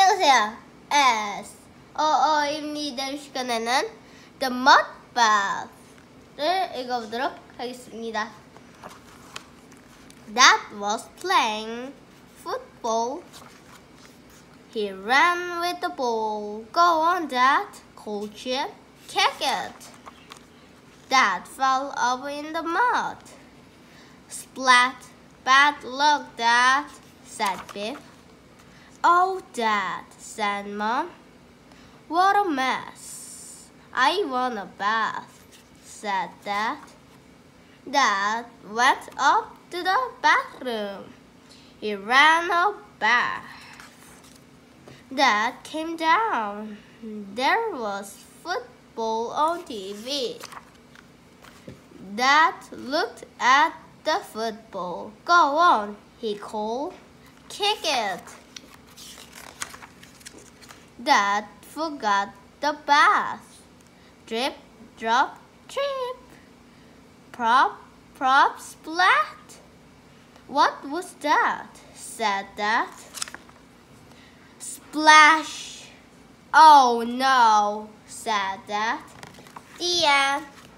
안녕하세요. S 어어입니다. 시간에는 The Mud Bath를 읽어보도록 하겠습니다. Dad was playing football. He ran with the ball. Go on, Dad, Coach, Jim. Kick it. Dad fell over in the mud. Splat. Bad luck, Dad, said Biff. Oh, Dad, said Mom. What a mess. I want a bath, said Dad. Dad went up to the bathroom. He ran a bath. Dad came down. There was football on TV. Dad looked at the football. Go on, he called. Kick it. Dad forgot the bath. Drip, drop, trip. Prop, prop, splat. What was that? said Dad. Splash. Oh no, said Dad. The end.